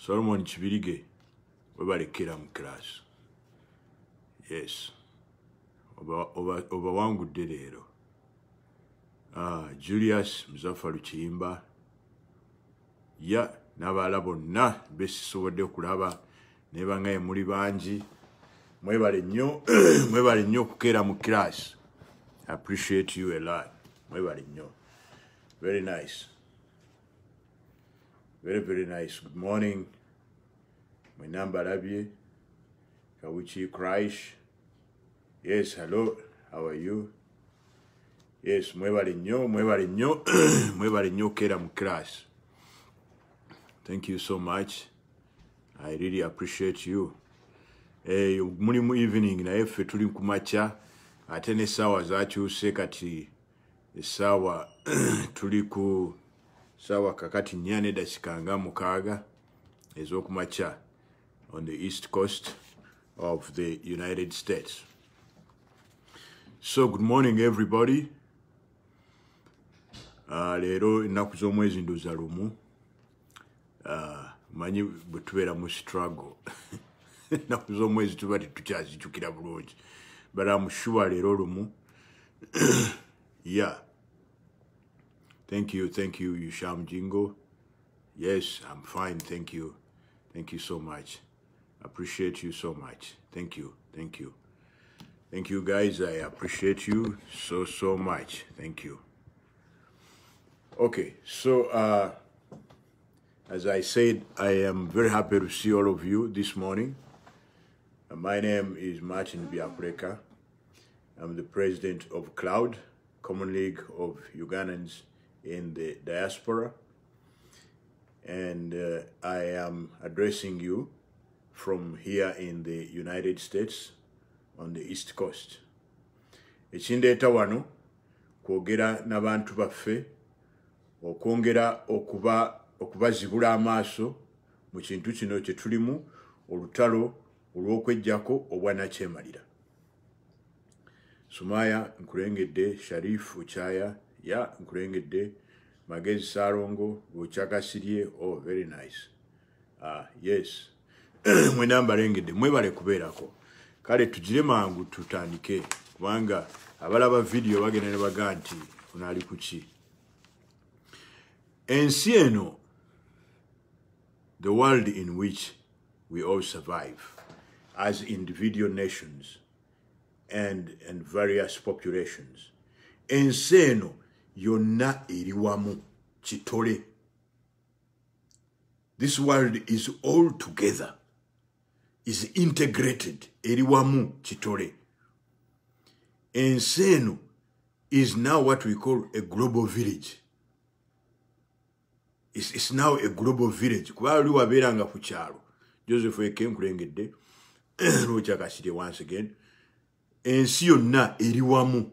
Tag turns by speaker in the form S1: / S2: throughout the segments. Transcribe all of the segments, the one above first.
S1: Solomon Chibirige, wabali kira mkras. Yes. Oba, oba, oba wangu dedero. Uh, ah, Julius Mzafaru Chimba. Ya, nabalabo na besi sobode kulaba. Neba ngaye muri banji. Mwebali nyo, mwebali nyo kukira mkras. I appreciate you a lot. Mwebali nyo. Very nice. very very nice good morning my number love kawichi crash yes hello how are you yes mwebale nyo mwebale nyo mwebale nyo kera mu crash thank you so much i really appreciate you Hey, eh, mulimu evening naye ffe tuli kumakya ate n'essaawa zakyuse kati essaawa tuli ku sawa kakati nyane dakikanga mukaaga ezokumacha on the east coast of the united states so good morning everybody uh, ah, leero ennaku z'omwezi ndoza lumu uh, ah, manyi bwe tubeera mu struggle ennaku z'omwezi tuba tetukyazijukira bulungi but amsure leero lumu ya yeah Thank you, thank you, Yusham Jingo. Yes, I'm fine, thank you. Thank you so much. Appreciate you so much. Thank you, thank you. Thank you guys, I appreciate you so, so much. Thank you. Okay, so uh, as I said, I am very happy to see all of you this morning. My name is Martin Biapreka. I'm the president of CLOUD, Common League of Ugandans in the diaspora. And uh, I am addressing you from here in the United States on the East Coast. Ekindeeta wano kwogera n'abantu baffe okwongera okuba okubazibula amaaso mu kintu kino kye tulimu olutalo olw'okweggyako obwanakyemalira. Sumaya nkulengedde Sharif Uchaya ya nkurengedde magezi saalongo bukyakasirye o oh, very nice ah, yes mwena mbalengedde mwebale kubeerako kale tugire mangu tutandike kubanga abalaba vidiyo bagenda ne baga nti unaali kuki ensi eno the world in which we all survive as individual nations and, and various populations ensi eno yonna eri wamu kitole this world is all together is integrated eri wamu kitole ensi eno is now what we call a global village It's, it's now a global village kuba oli wabeeranga ku kyalo joseph eke nkulengedde nokyakasirye once again ensi yonna eri wamu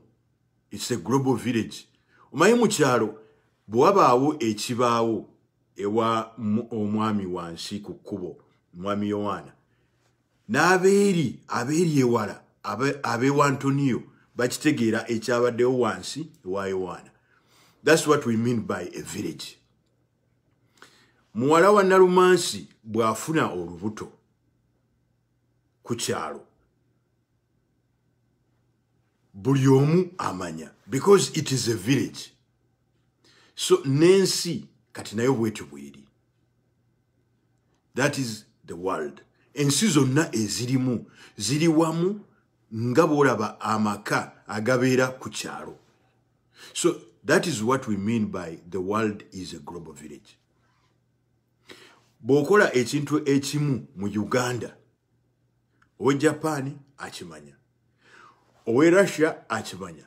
S1: it's a global village omanye mu kyalo bwewabaawo ekibaawo ewa omwami wansi ku kkubo mwami yowaana n'abeeri abeeri ewala abeewa antoniyo bakitegeera ekyabaddewo wansi ewa yowaana thats what we mean by a village muwala wa nalumansi bw'afuna olubuto ku kyalo buli omu amanya because it is a village so nensi kati nayo bwetyo bweri that is the world ensi zonna ezirimu ziri wamu nga bwolaba amaka agabeera ku kyalo so that is what we mean by the world is a global village bw'okola ekintu ekimu mu uganda ow'ejapaani akimanya owe russia akimanya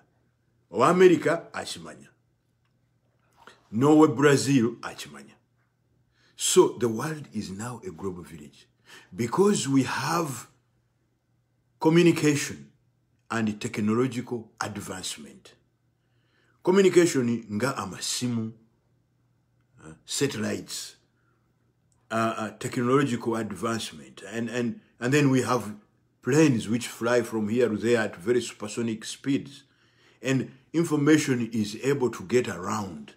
S1: owe america akimanya nowe brazil akimanya so the world is now a global village because we have communication and technological advancement communication nga amasimu uh, satellites uh, uh, technological advancement and, and, and then we have planes which fly from here to there at very supersonic speeds. And information is able to get around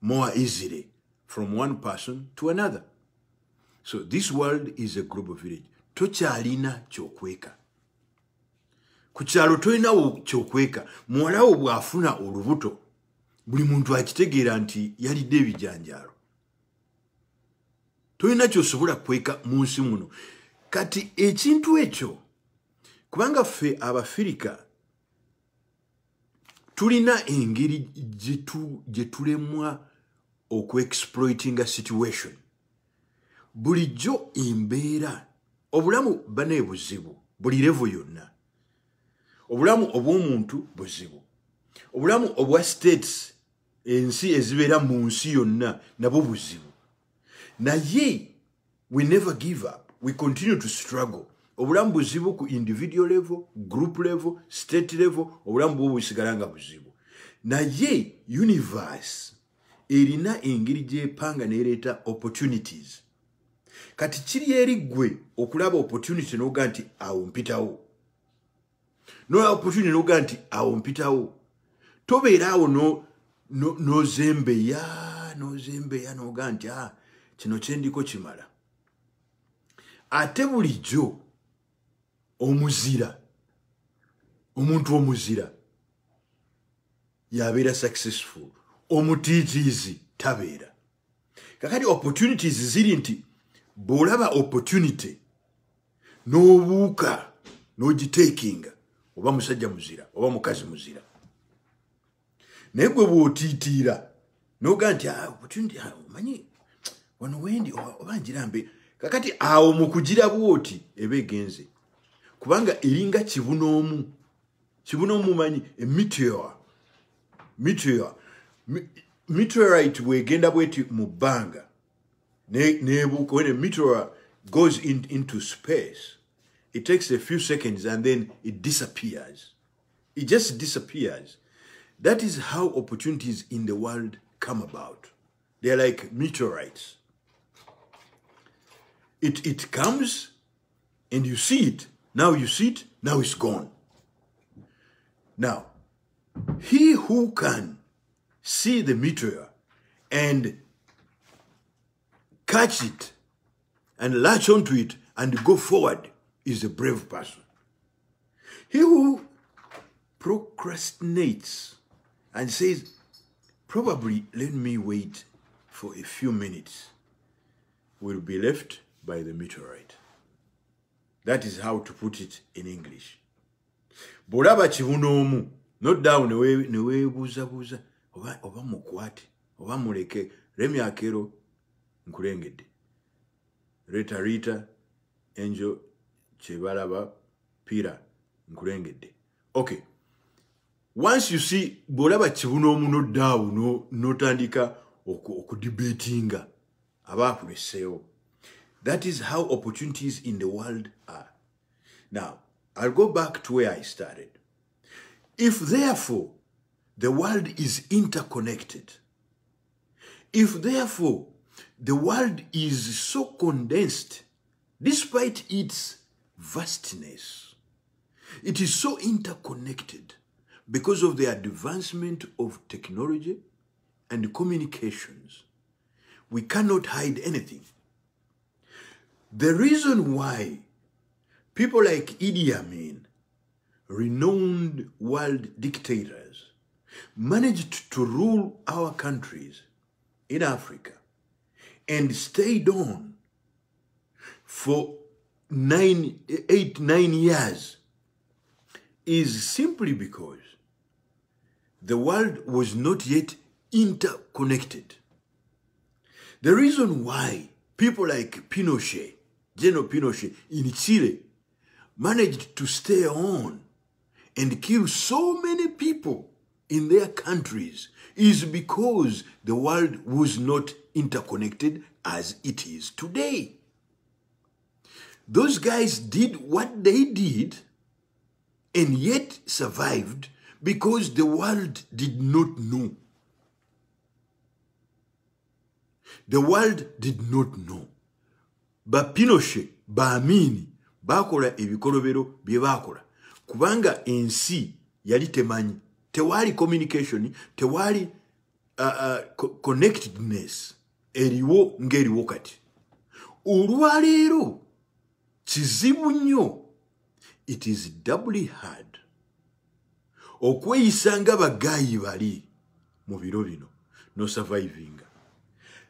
S1: more easily from one person to another. So this world is a global village. tokyalina alina ku kyalo tolinawo kyokweka muwalawo bw'afuna olubuto buli muntu akitegeera nti yalidde ebijanjaalo tolina kyosobola kweka mu muno kati ekintu ekyo kubanga ffe abafirika tulina engeri gye tulemwa okuexploitinga situation bulijjo embeera obulamu banee buzibu buli revo yonna obulamu obwomuntu buzibu obulamu obwa states ensi ezibeera mu nsi yonna nabwo buzibu naye we never give up we continue to struggle obulamu buzibu ku individual level group level state level obulamu bwo bwesigala nga buzibu naye universe erina engeri gyepanga nereeta opportunities kati kiri eri ggwe okulaba opportunity noga nti awo mpitawo nolaba opportunity noga nti awo mpitawo tobeera awo nozembeya nozembeya noga nti ah, kino kyendiko kimala ate bulijjo omuzira omuntu omuzira yabeera successful omutiitiizi tabeera kakati opportunities ziri nti bwolaba opportunity n'obuuka n'ogitakinga oba musajja muzira oba mukazi muzira naye gwe bwotiitiira noga nti ah, opportunity ah, omanyi wano wendi oba njirambe kakati awo mukugira bwoti eba egenze kubanga eringa kibunoomu kibunoomu mumanyi emeteor eh, meteor meteor, meteorite bwegenda bweti mubanga. Ne, nebuuka when a meteor goes in, into space it takes a few seconds and then it disappears it just disappears that is how opportunities in the world come about they're like meteorites it, it comes and you see it now you see it, now it's gone. Now, he who can see the meteor and catch it and latch onto it and go forward is a brave person. He who procrastinates and says, probably let me wait for a few minutes, will be left by the meteorite. That is how to put it in English. Bulaba kibunomu not down ne ne webuza buza oba oba mukwate oba muleke remi akero nkurengede. Rita Rita Angel Chebalaba Pira nkurengede. Okay. Once you see bulaba kibunomu not down no notandika oku debatinga abafu reseo. That is how opportunities in the world are. Now, I'll go back to where I started. If therefore the world is interconnected, if therefore the world is so condensed, despite its vastness, it is so interconnected because of the advancement of technology and communications. We cannot hide anything. The reason why people like Idi Amin, renowned world dictators, managed to rule our countries in Africa and stayed on for nine, eight, nine years is simply because the world was not yet interconnected. The reason why people like Pinochet General Pinochet in Chile managed to stay on and kill so many people in their countries is because the world was not interconnected as it is today. Those guys did what they did and yet survived because the world did not know. The world did not know. ba pinoshe ba amini bakola ebikolobero bye bakola kubanga ensi yali temanyi tewali communication tewali uh, uh, connectedness eriwo ngeriwo kati olwaleero kizibu nnyo it is doubly hard okweyisa nga bagaayi bali mu biro bino no surviving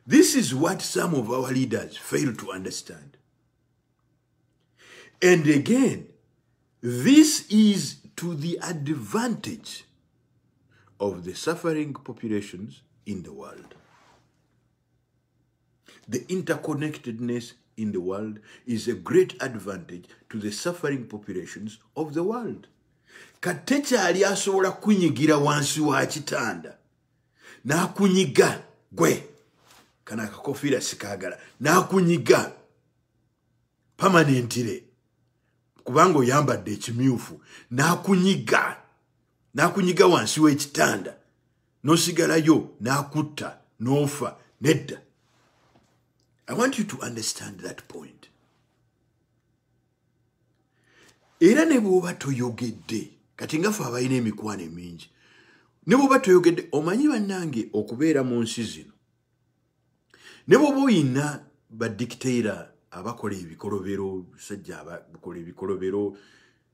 S1: This is what some of our leaders fail to understand. And again, this is to the advantage of the suffering populations in the world. The interconnectedness in the world is a great advantage to the suffering populations of the world. katekyali asobola kunyigira wansi wa na n'akunyiga gwe kana akakofiira sikaagala n'akunyiga pamanentire kubanga oyambadde ekimyufu n'akunyiga n'akunyiga wansi w'ekitanda n'osigalayo n'akutta n'ofa nedda i want you to understand that point era ne bwoba toyogedde kati ngafe abalina emikwano emingi ne bwoba toyogedde omanyi bannange okubeera mu nsi zino ne bwoba oyina badikiteera abakola ebikolobero sajja abakola ebikolobero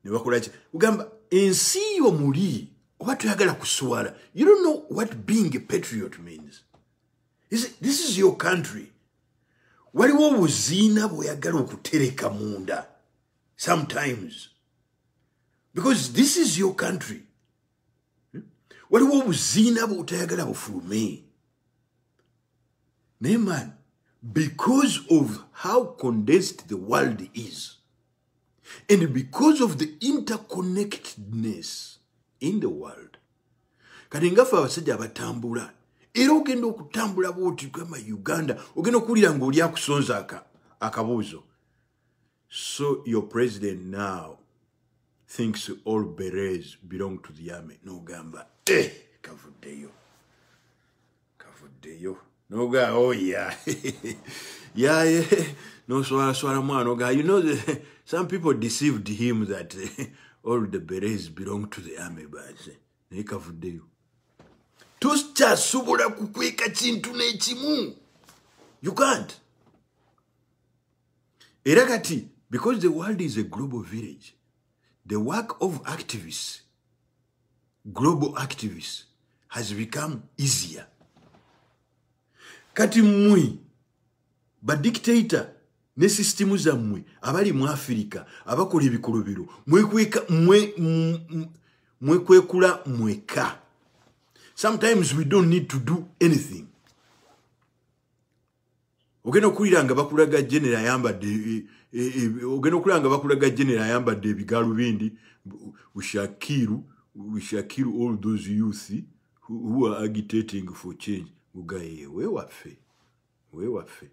S1: nebakolaki ugamba ensi yo muli oba toyagala kuswala you don't know what being a patriot means this is your country waliwo obuziina bweoyagala okutereka munda sometimes because this is your country hmm? waliwo obuziina bweotayagala bufulumee Naaman, because of how condensed the world is, and because of the interconnectedness in the world, kati ngaffe abasajja abatambula era ogenda okutambula bwoti kama uganda ogenda okuwulira ngaoli akusonza akabuuzo so your president now thinks all beres belong to the army nogamba eh, kavuddeyo kavuddeyo Noga, oh yeah. yeah, yeah. No, swara, swara, man. Noga, you know, the, some people deceived him that uh, all the berets belong to the army, but Nika eh, fudeyo. Tusta subura kukweka chintu nechimu. You can't. Iragati, because the world is a global village, the work of activists, global activists, has become easier. kati mmwe badictator ne systemu zammwe abali mu afirika abakola ebikolobero mwekwekula mweka sometimes we don't need to do anything ogenda okuwulira nga bakulaga genera ayambadde e, e, e, ogenda okuwulira nga bakulaga genera ayambadde ebigaalubindi ushakiru ushakiru all those youth who are agitating for change gu gayee we waffe we waffe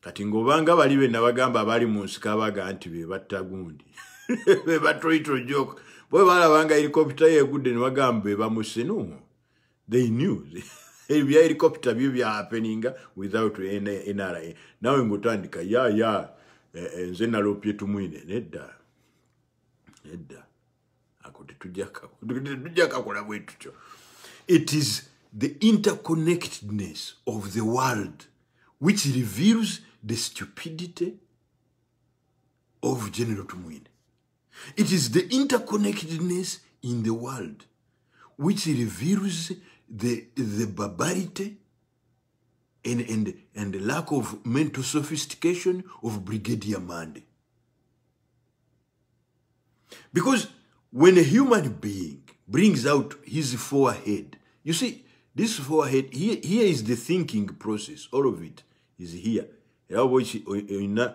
S1: kati ng'obanga bali be nabagamba abali mu nsi kabaga nti be batta gundi be batoyito joke bwe balabanga helikopita yegudde ne bagamba be bamusenumo they new ebya helikopita byo bya happeninga without nra naawe ng'otandika yaya e, e, nze nalopye tumwine nedda nedda ako tetujja kakola bwe tutyo it is the interconnectedness of the world, which reveals the stupidity of General Tumwine. It is the interconnectedness in the world which reveals the, the barbarity and, and, and lack of mental sophistication of Brigadier Mande. Because when a human being brings out his forehead, you see, this forehead here, here is the thinking process all of it is here erawoba oyina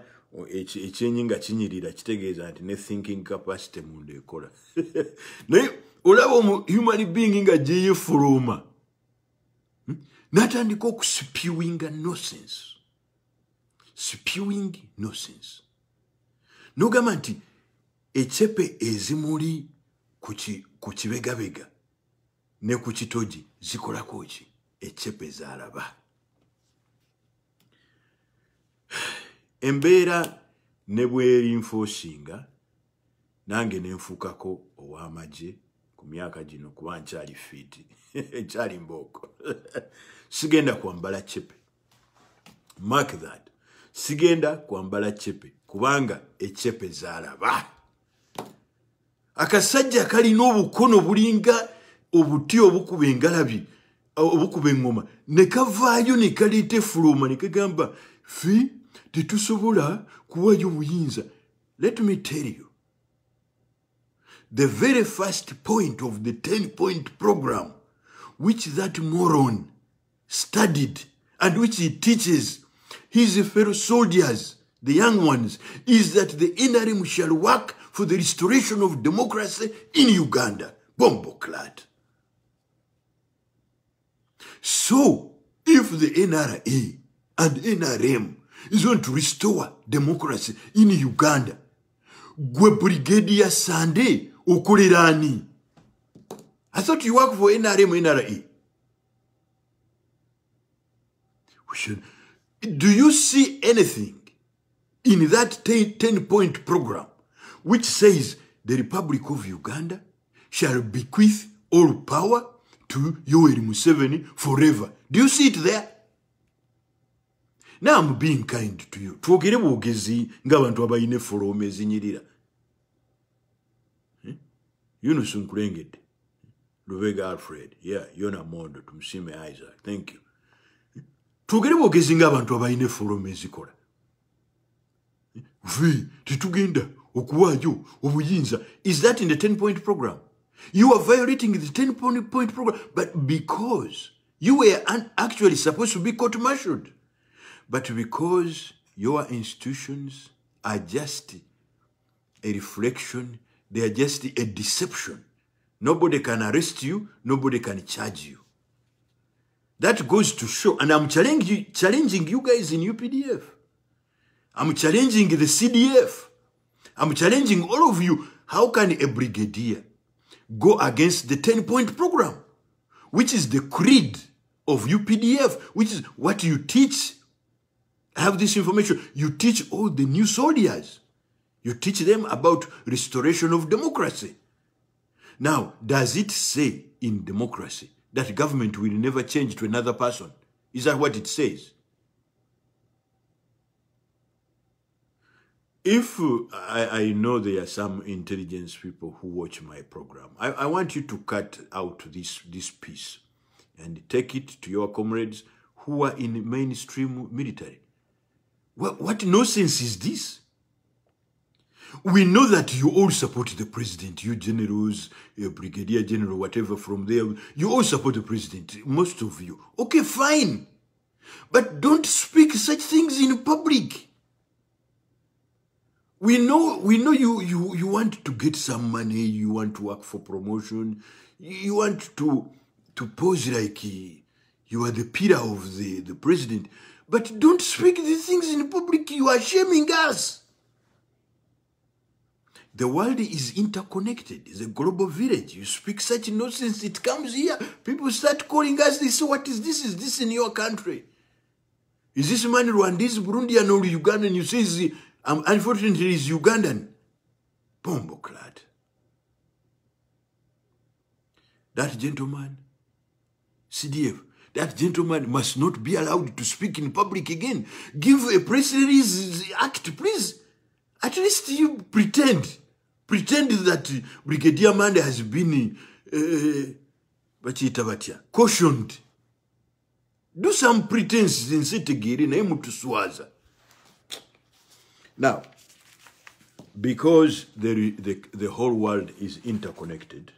S1: ekyenyi nga kinyirira kitegeeza nti ne thinking capacity munda ekola naye olaba omu human being nga gyeyefuluuma hmm, natandika okuspewinga nosense spewing nosense nogamba nti ekyepe ezimuli ku kibegabega ne ku kitogi zikolako ki ekyepe zalaba embeera ne bweri nfuusinga nange ne nfuukako ow'amagye ku myaka gino kuba nkyali fiiti nkyali mbooko sigenda kwambala kyepe mark that sigenda kwambala kyepe kubanga ekyepe zalaba akasajja kalina obukono bulinga obuti obukuba engalabi obukuba eŋŋoma ne kavaayo ne efuluma ne fe tetusobola kuwayo buyinza let me tell you the very first point of the 10 point program which that moron studied and which he teaches his fellow soldiers the young ones is that the interim shall work for the restoration of democracy in uganda bomboclad So, if the NRA and NRM is going to restore democracy in Uganda, gwe Brigadier Sande okolera I thought you work for NRM, NRA. We should. Do you see anything in that ten-point program which says the Republic of Uganda shall bequeath all power to Yoweri Museveni forever. Do you see it there? Now I'm being kind to you. Tuogere bwogezi ng'abantu abalina efolomo ezinyirira. Hmm? Yunus Nkulengedde, Lubega Alfred, yeah, Yona Mondo, Tumusime Isaac, thank you. Hmm? Tuogere bwogezi ng'abantu abalina efolomo ezikola. Hmm? V, tetugenda okuwaayo obuyinza. Is that in the 10 point program? You are violating the 10 point, point program, but because you were actually supposed to be court martialed, but because your institutions are just a reflection, they are just a deception. Nobody can arrest you, nobody can charge you. That goes to show, and I'm challenging you, challenging you guys in UPDF. I'm challenging the CDF. I'm challenging all of you. How can a brigadier go against the 10 point program, which is the creed of UPDF, which is what you teach. I have this information. You teach all the new soldiers. You teach them about restoration of democracy. Now, does it say in democracy that government will never change to another person? Is that what it says? if I, I know there are some intelligence people who watch my program, I, I want you to cut out this, this piece and take it to your comrades who are in mainstream military. What, what nonsense is this? We know that you all support the president, you generals, uh, brigadier general, whatever from there. You all support the president, most of you. Okay, fine. But don't speak such things in public we know we know you you you want to get some money you want to work for promotion you want to to pose like you are the pillar of the the president but don't speak these things in public you are shaming us the world is interconnected it's a global village you speak such nonsense it comes here people start calling us they say what is this is this in your country is this man Rwandese, Burundian, or Ugandan? You say um, unfortunately, he's Ugandan. Bombo clad. That gentleman, CDF, that gentleman must not be allowed to speak in public again. Give a press release act, please. At least you pretend. Pretend that Brigadier Manda has been uh, cautioned. Do some pretense in Setegeri, naye mutuswaza. Now, because the, the, the whole world is interconnected,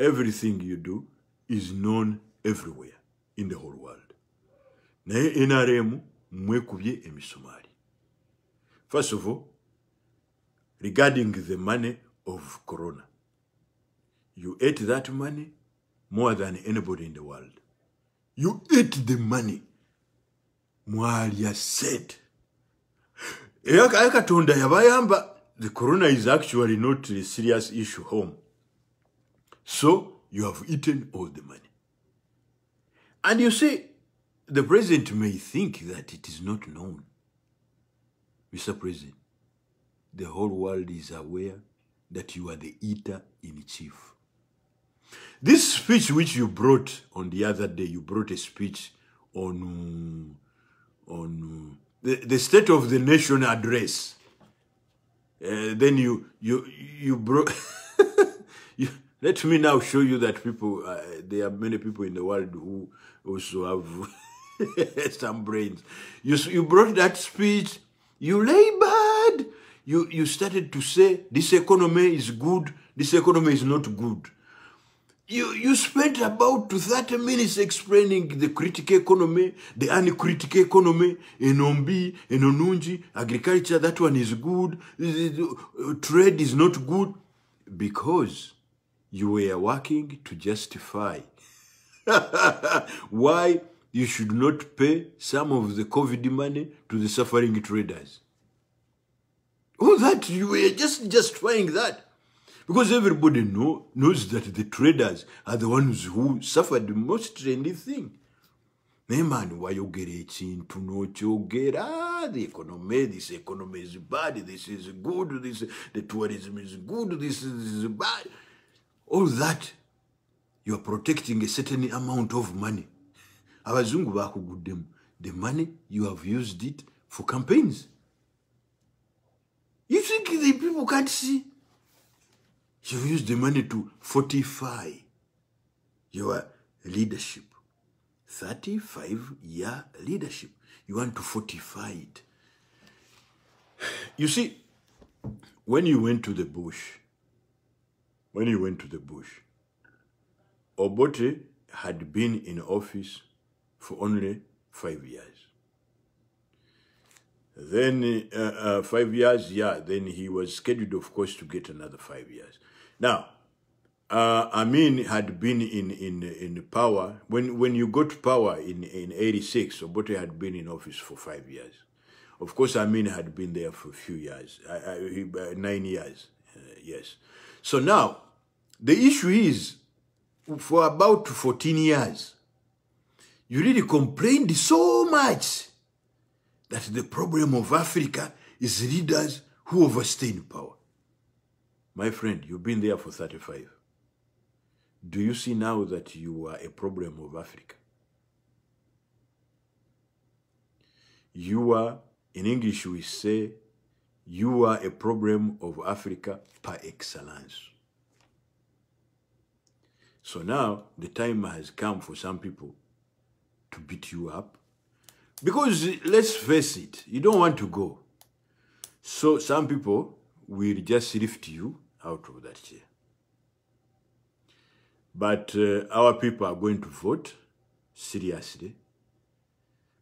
S1: everything you do is known everywhere in the whole world. first of all regarding the money of corona you ate that money more than anybody in the world you ate the money Mwalia said eya katonda yaba yamba the corona is actually not a serious issue home so you have eaten all the money and you see the president may think that it is not known mr president the whole world is aware that you are the eater in chief this speech which you brought on the other day you brought a speech on on the, State of the Nation address. Uh, then you you you brought. you, let me now show you that people uh, there are many people in the world who also have some brains. You you brought that speech. You labored. You you started to say this economy is good. This economy is not good. You, you spent about 30 minutes explaining the critical economy, the uncritical economy, Enombi, Enonunji, agriculture, that one is good, uh, trade is not good, because you were working to justify why you should not pay some of the COVID money to the suffering traders. Oh, that you were just justifying that. Because everybody know, knows that the traders are the ones who suffered the most trendy thing. Man, why you get it in to not you get ah, the economy, this economy is bad, this is good, this the tourism is good, this is, this is bad. All that, you are protecting a certain amount of money. The money, you have used it for campaigns. You think the people can't see? You use the money to fortify your leadership. 35 year leadership. You want to fortify it. You see, when you went to the bush, when you went to the bush, Obote had been in office for only five years. Then uh, uh, five years, yeah, then he was scheduled, of course, to get another five years. Now, uh, Amin had been in, in, in power. When, when you got power in, in 86, Obote had been in office for five years. Of course, Amin had been there for a few years, uh, uh, uh, nine years, uh, yes. So now, the issue is, for about 14 years, you really complained so much that the problem of Africa is leaders who overstay in power. My friend, you've been there for 35. Do you see now that you are a problem of Africa? You are, in English we say, you are a problem of Africa par excellence. So now the time has come for some people to beat you up. Because let's face it, you don't want to go. So some people will just lift you out of that chair. But uh, our people are going to vote seriously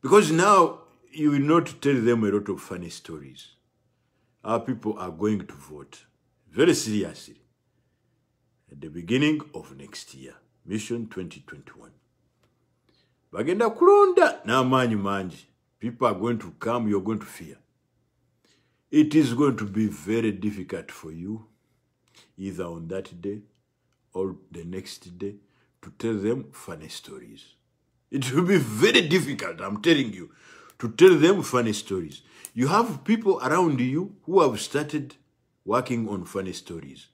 S1: because now you will not tell them a lot of funny stories. Our people are going to vote very seriously at the beginning of next year, Mission 2021. bagenda na n'amaanyi manji, people are going to come you're going to fear it is going to be very difficult for you either on that day or the next day, to tell them funny stories. It will be very difficult, I'm telling you, to tell them funny stories. You have people around you who have started working on funny stories.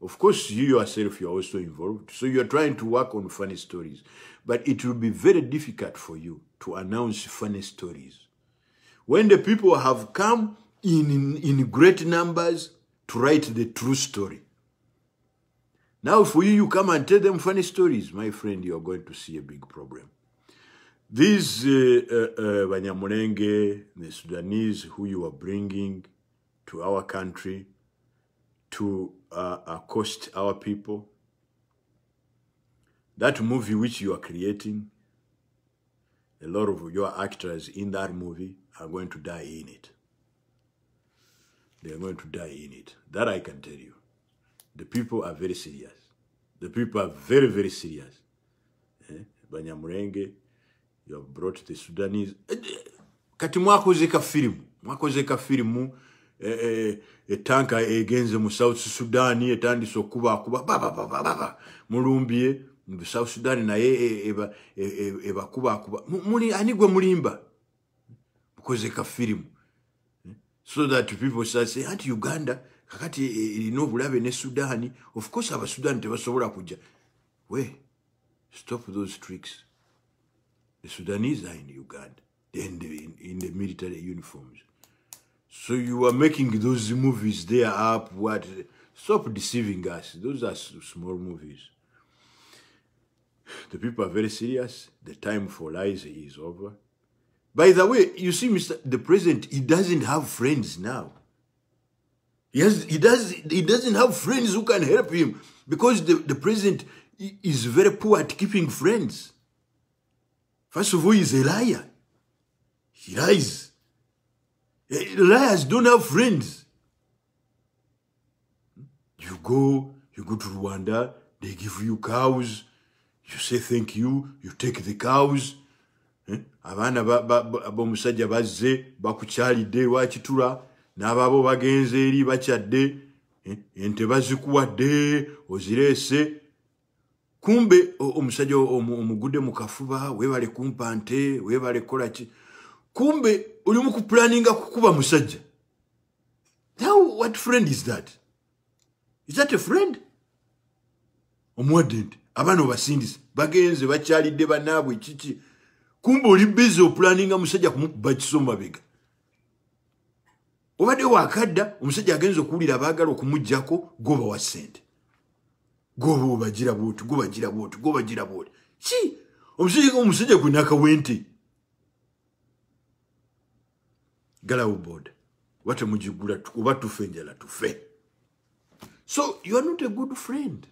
S1: Of course, you yourself, you're also involved. So you're trying to work on funny stories. But it will be very difficult for you to announce funny stories. When the people have come in, in, in great numbers to write the true story, now, if you, you come and tell them funny stories, my friend, you're going to see a big problem. These Banyamulenge, uh, uh, uh the Sudanese who you are bringing to our country to uh, accost our people, that movie which you are creating, a lot of your actors in that movie are going to die in it. They are going to die in it. That I can tell you. The people are very serious. The people are very, very serious. Eh? Banyamurenge, Eh? you have brought the Sudanese. Eh, kati mwako zeka firimu. Mwako zeka firimu. Eh, eh, etanka egenze mu South Sudan Etandi Ba, ba, ba, ba, ba. mulumbye mu South Sudan na ye e, e, e, e muli ani gwe mulimba Mwako zeka firimu eh? so that people start say anti Uganda kakati erina have ne sudaani of course abasudaani tebasobola kujja we stop those tricks the sudanese are in uganda then in, in the military uniforms so you are making those movies there up what stop deceiving us those are small movies the people are very serious the time for lies is over by the way you see mr the president he doesn't have friends now he, has, he, does, he doesn't have friends who can help him because the, the president is very poor at keeping friends. First of all, he's a liar. He lies. Eh, liars don't have friends. You go, you go to Rwanda, they give you cows, you say thank you, you take the cows. Eh, abana ba ba ba musajja wa kitula n'abaabo bagenze eri bakyadde eh, ente bazikuwadde ozireese kumbe omusajja omugudde mu kafuba weebale kumpa nte weebale kkola ki kumbe olimu kupulaninga kukuba musajja now what friend is that is that a friend omuwadde nte abaana obasindise bagenze bakyalidde banaabwe kiki kumbe oli bizi opulaninga musajja kumukuba kisomabega obadde wakadda omusajja agenza okuwulira baagala okumugjako goba wa ssente goba obagira bwoti gobagira bwoti gobagira bwoti ki omusajja omusajja gwe nakawente galawo booda watemugigula oba tufe enjala tufe so you are not a good friend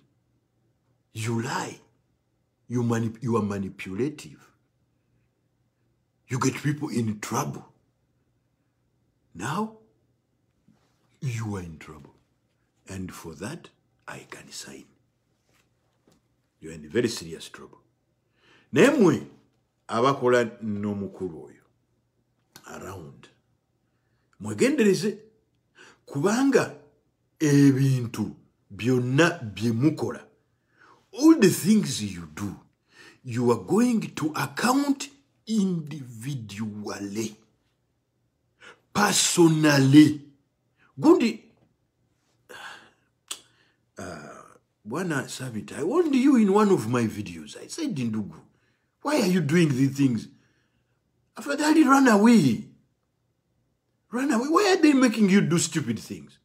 S1: you lie you, manip you are manipulative you get people in trouble now you are in trouble. And for that, I can sign. You are in very serious trouble. Namely, abakola no mukuruoyo. Around. Mwegendereze, kubanga ebintu byonna byemukola. All the things you do, you are going to account individually. Personally. Gundi, Bwana uh, Sabit, I warned you in one of my videos. I said, Dindugu, why are you doing these things?
S2: Afadhali run
S1: away. Run away. Why are they making you do stupid things?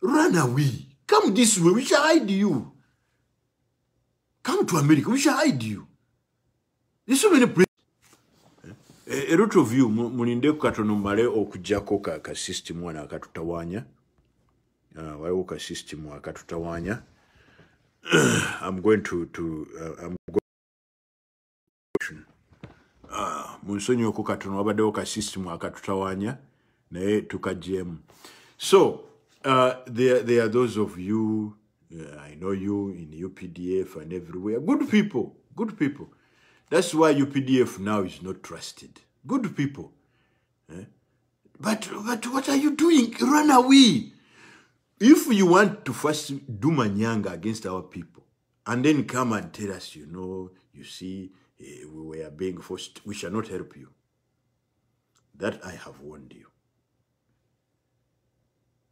S1: Run away. Come this way. We shall hide you. Come to America. We shall hide you. There's so many places. view mulinde katono mbale ka male okugjako kasystem uh, akatutawaanya ah, ka system akatutawanya I'm going to, to uh, I'm going uh, ah, munsonyiweko katono wabaddewo kasystem akatutawaanya na tukaggyemu so uh, there, there are those of you uh, I know you in UPDF and everywhere good people good people That's why UPDF now is not trusted. good people. Eh? But, but what are you doing? Run away. If you want to first do manyanga against our people, and then come and tell us, you know, you see, eh, we were being forced, we shall not help you. That I have warned you.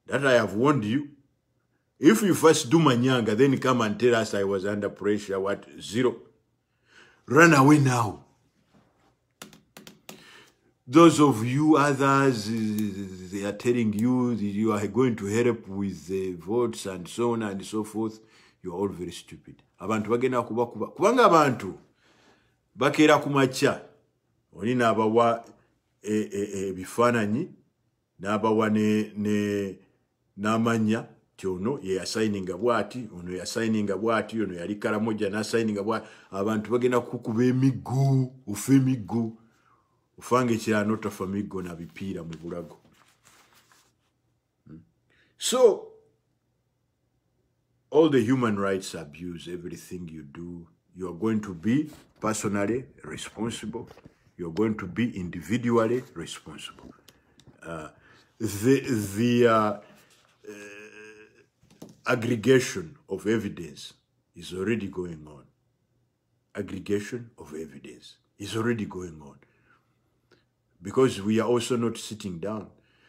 S1: That I have warned you. If you first do manyanga, then come and tell us I was under pressure, what, zero. Run away now. those of you others they are telling you that you are going to help with the votes and so on and so forth you are all very stupid abantu bagenda kubakuba kubanga abantu bakeera ku makya oli n'abawa e, e, e, ebifaananyi n'abawa n'amanya tyono yeyasayininga bwati ono yasayininga bwati ono yali kalamoja n'asayininga bwati abantu bagenda kukuba emiggu ofa emiggu tafamigo na hmm? so all the human rights abuse everything you do you are going to be personally responsible you're going to be individually responsible uh, the the uh, uh, aggregation of evidence is already going on. Aggregation of evidence is already going on because we are also not sitting down.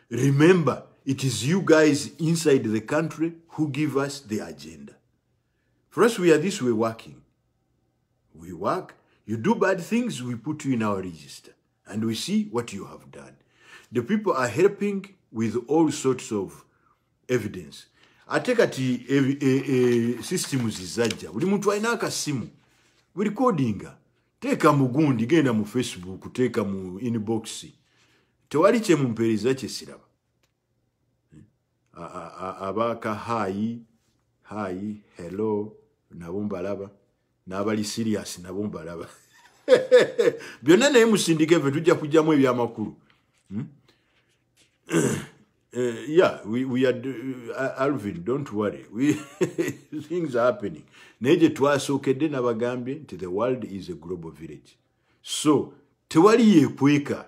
S1: Remember, it is you guys inside the country who give us the agenda. For us, we are this way working. We work, you do bad things, we put you in our register and we see what you have done. The people are helping with all sorts of evidence. ate kati eh, eh, eh, systems zizajja buli muntu alina akasimu we recordinga teeka mugundi genda mu facebook teeka mu inbox tewali kyemumpeereza kyesiraba abaaka hayi hayi hello nabo mbalaba n'abali sirias nabo mbalaba byonna naye musindikeve tujja kujjamu ebyamakulu hmm? uh, yeah, we, we are, uh, Alvin, don't worry. We, things are happening. Neje tuwa sokede na wagambi, the world is a global village. So, tewali yekweka.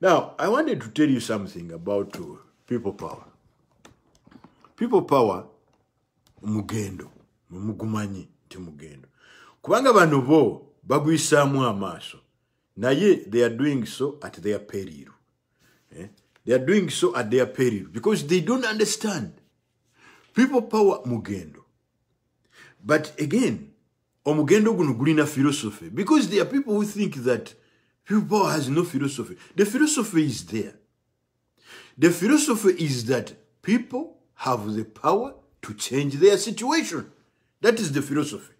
S1: Now, I wanted to tell you something about uh, people power. People power, mugendo, mugumanyi, timugendo. Kubanga banubo, babu isamu amaso. Na ye, they are doing so at their peril. Eh? They are doing so at their peril because they don't understand. People power Mugendo. But again, Omugendo Gunugulina philosophy because there are people who think that people power has no philosophy. The philosophy is there. The philosophy is that people have the power to change their situation. That is the philosophy.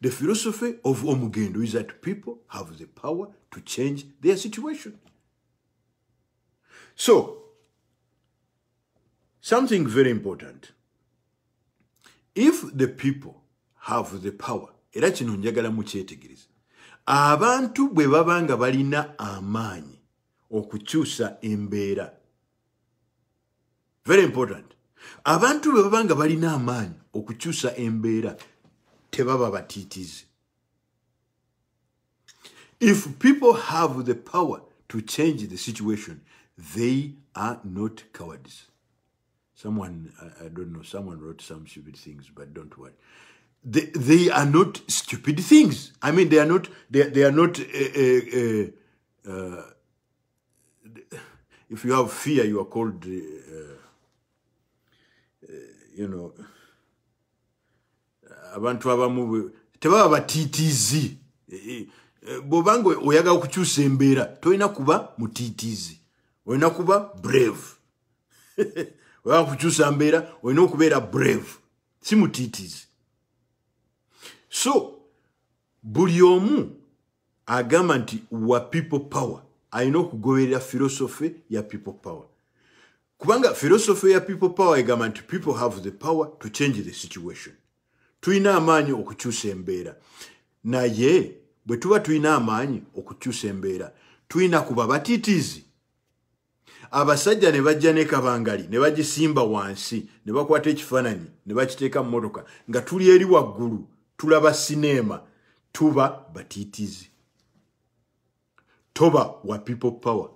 S1: The philosophy of Omugendo is that people have the power to change their situation. So, something very important. If the people have the power, era kino njagala mukyetegereze abantu bwe baba nga balina amaanyi okukyusa embeera very important abantu bwe baba nga balina amaanyi okukyusa embeera tebaba batiitize if people have the power to change the situation They are not cowards. Someone, I, I don't know, someone wrote some stupid things, but don't worry. They, they are not stupid things. I mean, they are not, they, they are not, uh, uh, uh, if you have fear, you are called, you know, abantu abamu tebaba batiitiizi Bobango, oyagala okukyusa embeera toina kuba mutiitiizi olina kuba brave oyaba kukyusa mbeera olina okubeera brave si mutiitizi so buli omu agamba nti wa people power alina okugoberera filosofe ya people power kubanga filosofe ya people power egamba nti people have the power to change the situation tulina amaanyi okukyusa embeera naye bwe tuba tulina amaanyi okukyusa embeera tulina kuba batiitizi abasajja ne bajja ne kabangali ne bagisimba wansi ne bakwata ekifaananyi ne bakiteeka mu motoka nga tuli eri waggulu tulaba sineema tuba batiitizi toba wa people power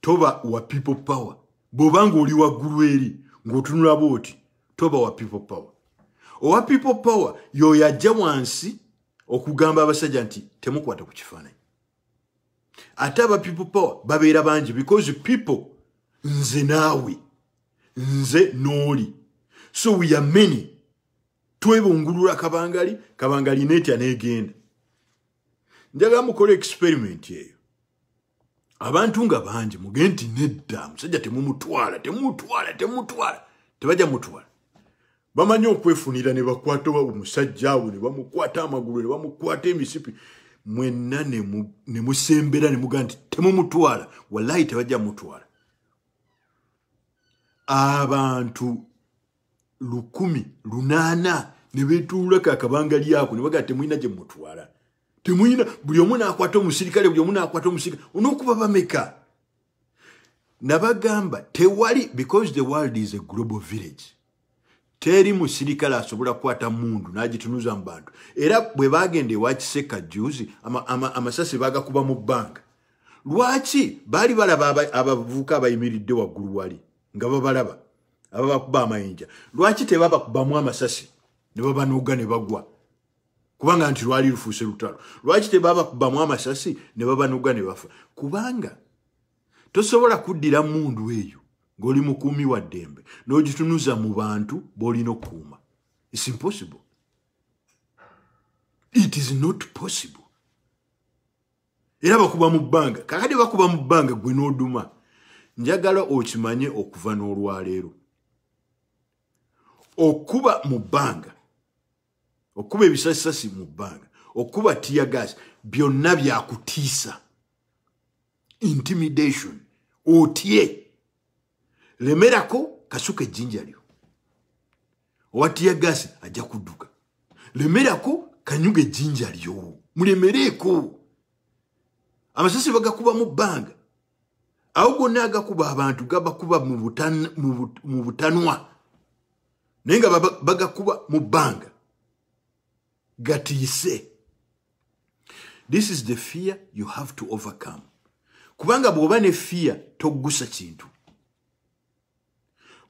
S1: toba wa people power bw'oba ngaoli waggulu eri ng'otunulaba oti toba wa people power owa people power y'oyo ajja wansi okugamba abasajja nti temukwata ku kifaananyi ate aba people power babeera bangi because people nze naawe nze n'oli so we are many twebungulula kabangali kabangali netya negenda njagala mukole experiment eyo abantu nga bangi mugende nti nedda musajja temumutwala temumutwala temumutwala tebajja mutwala bamanyi okwefunira ne bakwata omusajja awo ne bamukwata amagulu ne bamukwata emisipi mwenna ne musembera ne muganda nti temumutwala wallahi tebajja mutwala abantu lukumi lunaana ne beetuulaka akabanga lyako ne bagaa temwina gye mutwala temwina buli omu naakwata omusirikale buli omu naakwata omusirikale onookuba bameka nabagamba tewali because the world is a global village teri musirikale asobola kukwata mundu n'agitunuza mu bantu era bwe baagenda ewakiseka juzi amasasi ama, ama bagakuba mu bbanka lwaki baali balaba abavubuka abayimiridde waggulu wali nga babalaba ababakuba amayinja lwaki tebabakubamu amasasi ne babanuuga ne bagwa kubanga nti lwali lufuuse lutalo lwaki tebabakubamu amasasi ne babanuuga ne bafa kubanga tosobola kuddira mundu eyo ng'oli mukuumi wa ddembe n'ogitunuza mu bantu b'olina okukuuma its impossible it is not possible era bakuba mu bbanga kakadi bakuba mu bbanga gwe n'oduma njagala okimanye okuva n'olwaleero okuba mu bbanga okuba ebisasisasi mu bbanga okuba tiyagasi byonna byakutiisa intimidation otye lemerako kasuka ejjinja lyo owatiya gasi ajja kudduka lemerako kanyuga ejjinja lyo mulemereeko amasasi bagakuba mu bbanga awo gonna agakuba abantu gabakuba mu butanwa naye nga bagakuba mu bbanga gatiise this is the fear you have to overcome kubanga bw'oba ne fiya toggusa kintu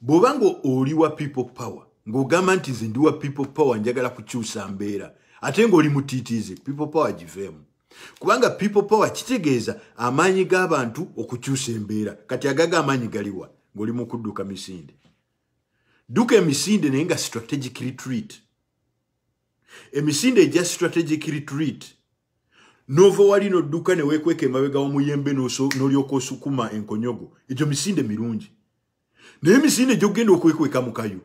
S1: bw'oba ngaoli wa people power ng'ogamba nti nze ndi wa people power njagala kukyusa mbeera ate ng'oli mutiitiize people power giveemu kubanga people power kitegeeza amaanyi g'abantu okukyusa embeera kati agaga amaanyi galiwa ng'oli mu kudduka misinde dduka emisinde naye nga strategic retreat emisinde egya strategic retreat nova wali nodduka neweekweka emabegawo muyembe nolyoka osukuma enkonyogo egyo misinde mirungi n'emisinde gy'ogenda okwekweka mukayo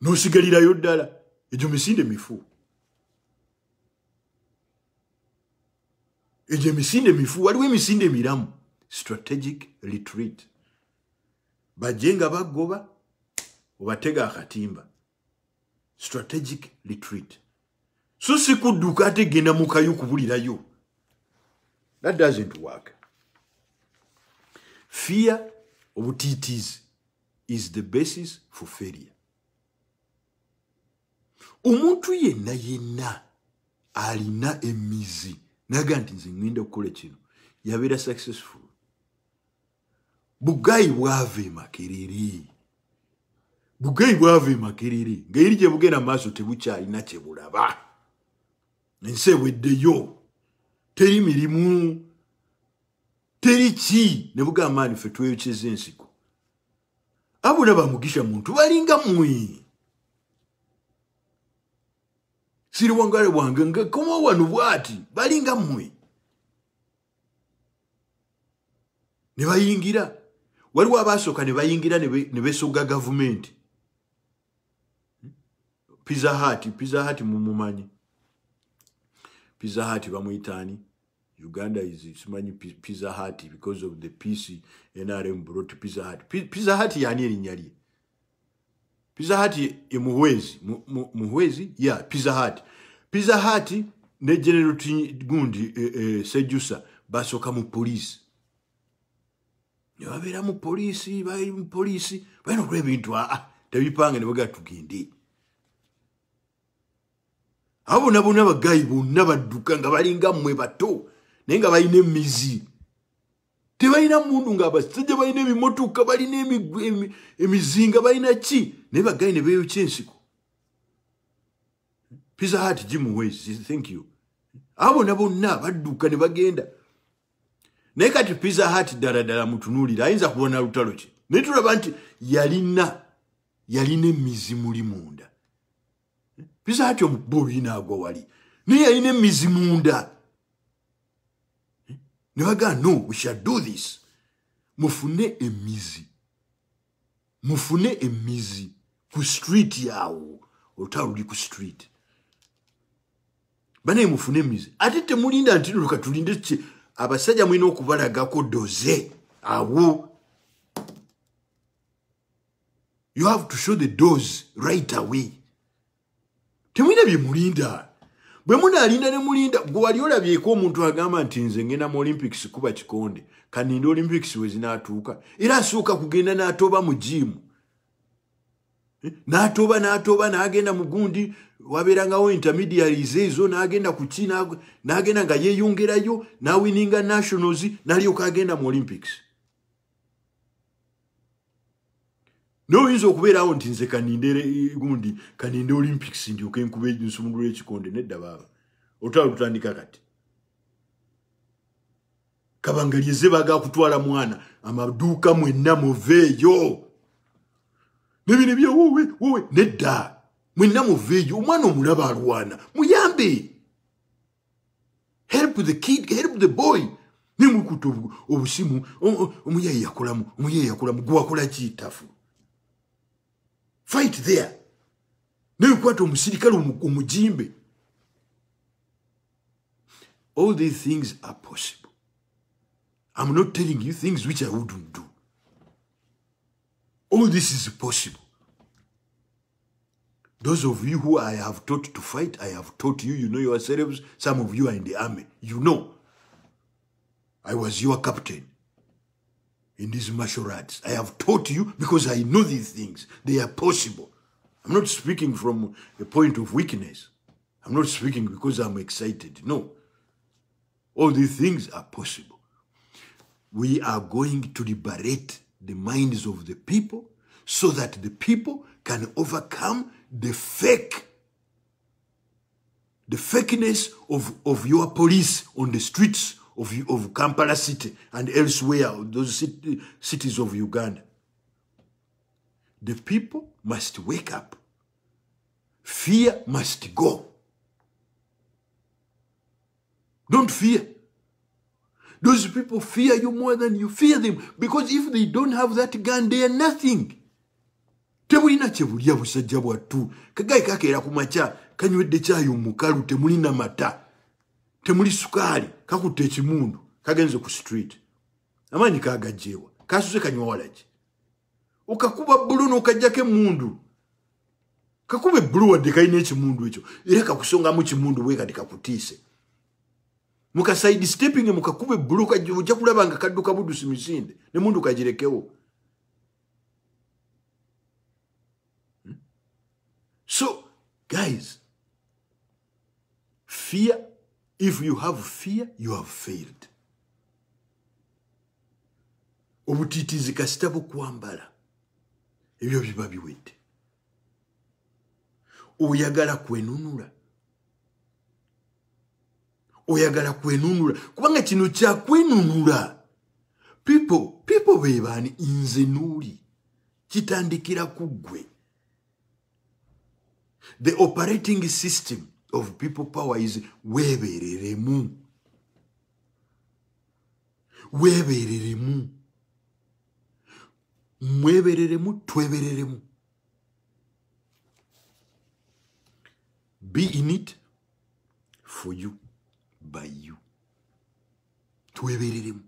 S1: n'osigalirayo ddala egyo misinde mifu egyo emisinde mifu waliwo emisinde miramu strategic retreat bajje nga bagoba obatega akatimba strategic retreat so si kudduka ate genda mukayo kubulirayo that doesn't work fear obutiitiizi is the basis for failure omuntu yenna yenna alina emizi naga nti nze ngenda okukola kino yabeera successful bugayi bwava emakerere bugayi bwava emakerere ngaeri gye bugenda maaso tebukyalina kyebulaba ensi eweddeyo teri mirimu teriki ne bugamaani ffe tweyokyeza ensiko abona bamugisha muntu balinga mwe siri wangale wange ngakoma wano bwati balinga mmwe ne bayingira waliwo abasooka ne bayingira ne besoga gavumenti pizza hati pizza hati mumumanyi pizza hati bamuyitaani Uganda is simanyi Pizza Hut because of the PC NRM brought to Pizza Hut. Pizza Hut yani erinnya lye? Pizza Hut ye muhwezi, mu, mu, muhwezi? Yeah, Pizza Hut. Pizza Hut ne General Gundi eh, eh, Sejusa basoka mu police. Ne babeera mu police, bali mu police, bali nokola ebintu ah, tebipange ne bagatu gindi. Abo nabo nabagayi bonna badduka nga balinga mmwe bato. naye nga balina emizi tebalina mundu ngaabasajja balina ebimotuka balina emizinga balina ki naye bagali ne beyoka ensiko pisa hat jimuwesthank you abona bonna badduka ne bagenda naye kati pisa hat ddaladala mutunuulire ayinza kubona lutalo ki naye tulaba nti yalina yalina emizi muli munda pisa hati omubbe obuyinaagwa wali naye yalina emizi munda ne bagamba no we shall do this mufune emizi mufune emizi ku street yaawo olutaluli ku street banaye mufune emizi ate temulinda nti noka tulinde ki abasajja mulina okubalagako doze awo you have to show the dose right away temwina bye mulinda bwe munaalinda ne mulinda gwe wali olabyeko omuntu agamba nti nze ngenda mu olympics kuba kikonde kaninda olympics we zinaatuuka era asooka kugenda n'atooba mu jiimu eh, n'atooba n'atooba n'agenda mu gundi wabeerangawo intermediaries ezo n'agenda ku ki n'agenda nga yeeyongerayo n'awininga nationals n'alyoka agenda mu olympics naye oyinza okubeerawo nti nze kanindegundi kaninde olympics ndioke enkuba ensumulu lwekikonde nedda baaba olutalo lutandika kati kabanga lyeze baga kutwala mwana amaduuka mwenna muveeyo nebino byewowe wowe nedda mwenna muveeyo omwana omulaba alwana muyambe help the kid help the boy nemukuta obusimu omuyayi yakulamu omuyayi yakulamu gwakola kitafu fight there naye kwata omusirikale omujimbe all these things are possible i'm not telling you things which i wouldn't do all this is possible those of you who i have taught to fight i have taught you you know yourselves some of you are in the army you know i was your captain in these martial arts. I have taught you because I know these things. They are possible. I'm not speaking from a point of weakness. I'm not speaking because I'm excited. No. All these things are possible. We are going to liberate the minds of the people so that the people can overcome the fake the fakeness of, of your police on the streets of, of Kampala city and elsewhere, those city, cities of Uganda. The people must wake up. Fear must go. Don't fear. Those people fear you more than you fear them because if they don't have that gun, they are nothing. temulina kyebulya busajja bwattu kagayi kakeera ku makya kanywedde kyayi omukalu temulina mata temuli sukaali kakutta ekimundu kagenze ku street amaanyi kagajjeewa kasuze kanywawalaki okakuba bulu nokajjako emundu kakuba ebulu wadde kalina ekimundu ekyo era kakusongamu kimundu bweka tekakutiise mukaside stepping mukakuba ebulu ojja kulaba nga kadduka budusi misinde ne mundu kagirekewo hmm? so guys fear if you have fear you have failed obutiitizi kasita bukwambala ebyo biba biwedde oyagala kwenunula oyagala kwenunula kubanga kino kyakwenunula people people bebaani nze nuuli kitandikira ku ggwe the operating system of people power is webereremu webereremu mwebereremu twebereremu be in it for you by you twebereremu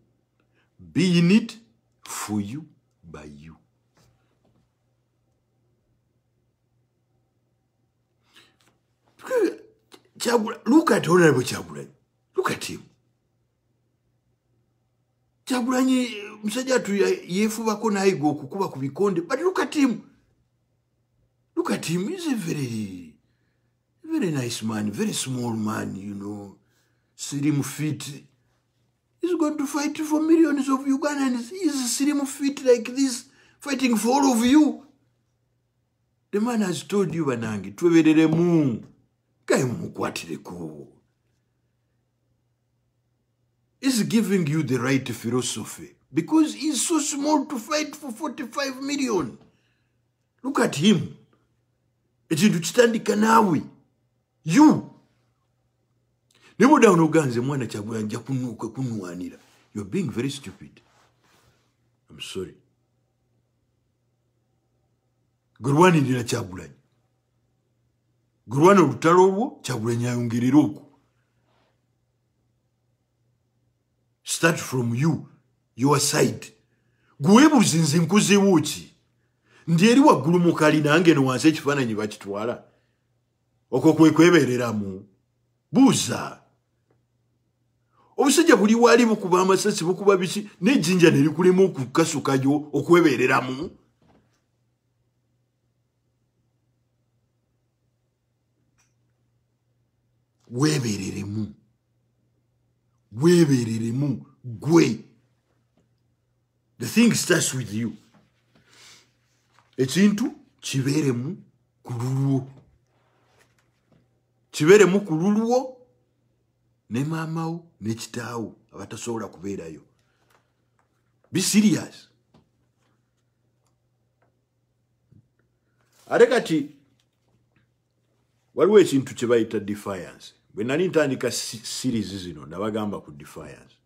S1: be in it for you by you kyagulanyi kyagulanyi look at him kyagulanyi musajja tu yeefubako nayiga okukuba ku bikonde but look at him look at him is a very very nice man very small man you know slim fit is going to fight for millions of ugandans is slim fit like this fighting for all of you the man has told you banangi twebereremu kai mhukwa tiri kuo is giving you the right philosophy because heis so small to fight for 45 million look at him chinhu chitandika nawe you nebuda unoganze mwana chabuyanja kwekunuwanira youare being very stupid im sorry gurwani ndina chabulanya gulwana olutalo olwo kyagulanya ayongerera okwo start from you your side guwebuuze nze nkozewo ki ndi eri waggulu mukali nange no wansi ekifaananyi bakitwala okwo kwe kwebereramu buuza obusajja buli waali bukuba amasasi bukuba biki nejjinja nerikulema okukasukayo okwebereramu weebereremu weebereremu gwe the thing starts with you ekintu kibeeremu ku lulwo kibeeremu ku lulwo ne maamawo nekitaawo abatasobola kubeerayo be serious ate kati waliwo ekintu kye bayita defiance bwe nali ntandika siriz zino nabagamba ku defiance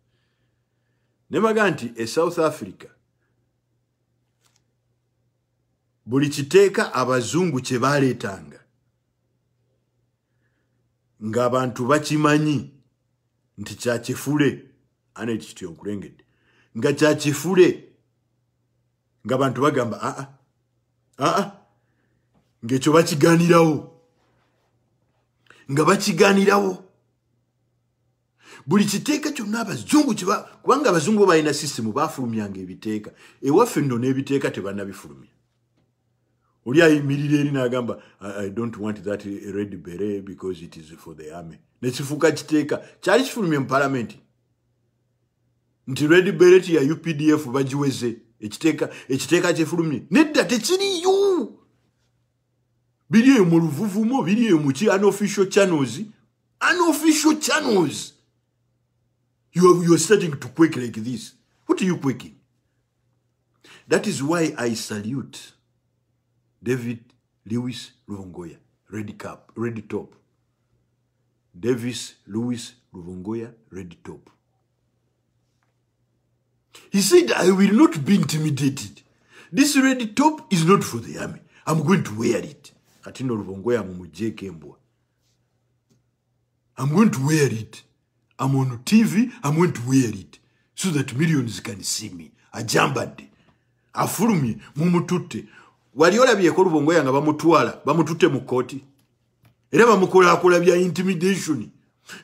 S1: nebaga nti e south africa buli kiteeka abazungu kye baaleetanga ng'abantu bakimanyi nti kyakifule anekityo nkulengedde nga kyakifule ng'abantu bagamba aa ah, aa ah, ah, ng'ekyo bakiganirawo nga bakiganirawo buli kiteeka kyonna abazungu kubanga abazungu bo balina sisitemu baafulumyanga ebiteeka ewaffe nno n'ebiteeka tebannabifulumya oli ayimirira eri n'agamba i don't want that red bere because it is for the army nekifuuka kiteeka kyali kifulumye mu palamenti nti red bereti ya updf bagiweze ekiteeka kyefulumye nedda tekiriyo biri eyo mu luvuvumo biri eyo muki unofficial channels unofficial channels you, you are starting to quake like this what are you quaking that is why i salute david lewis luvungoya red cap red top davis lewis luvungoya red top he said i will not be intimidated this red top is not for the army i'm going to wear it kati nno olubongo yamu mujeeko embwa im going to wear it im on tv im going to wear it so that millions can see me ajambadde afulumye mumututte wali olabyeko olubongo yanga bamutwala bamututte mu kooti era bamukulakula bya intimidation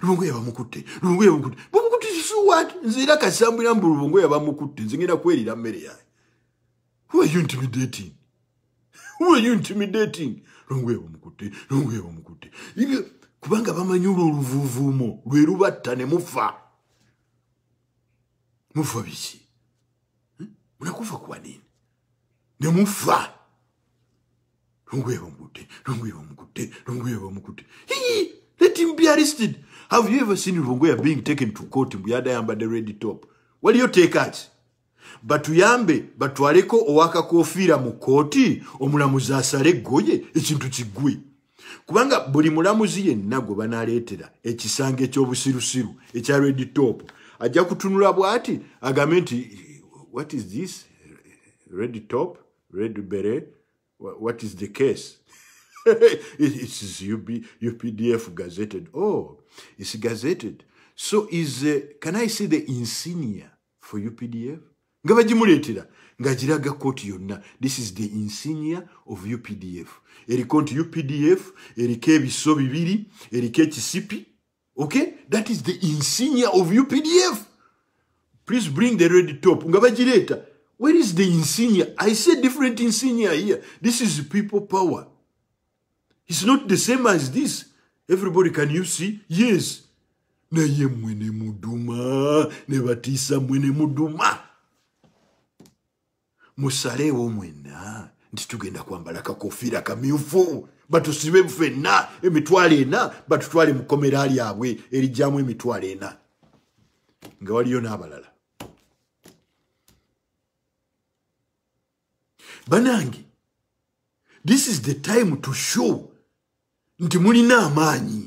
S1: lubongo yabamukutte lubongo yabamukutte bamukutte sisuwat nze era kasambira mbu lubongo yabamukutte nze ngenda kwerira mmere yaye who are you intimidating who are you intimidating longweba omukutte longweba omukutte ibyo kubanga bamanyi olwo oluvuuvuumo lwe lubatta ne mufa mufa biki hm? munakuva kuwa nini ne mufa longweba omukutte longweba omukutte longweba omukutte letim be arrested have you ever seen rongweya being taken to court mbuyada yambadde red top waliyo teekaki batuyambe batwaleko owakakofiira mu kkooti omulamuzi asale eggoye ekintu kiggwe kubanga buli mulamuzi yenna gwe banaaleetera ekisanga ekyobusirusiru ekya red top ajja kutunula bwati agambe nti what is this red top red bere what is the case It's UB, UPDF gazetted. Oh, it's gazetted. So is uh, can I see the insignia for UPDF? nga bagimuleetera ng'agiraga kooti yonna this is the insinia of updf eriko nti updf eriko ebiso bibiri eriko ekisipi okay that is the insinia of updf please bring the red top nga bagireeta where is the insinia i say different insinia here this is people power its not the same as this everybody can you see yes naye mwene muduma ne batiisa mwene muduma musaleewo mwenna nti tugenda kwambala kakofiira kamyufu batusibe ffenna emitwalo ena batutwale mukomera lyabwe erijjamu emitwalo ena nga waliyo n'abalala banange this is the time to show nti mulina amaanyi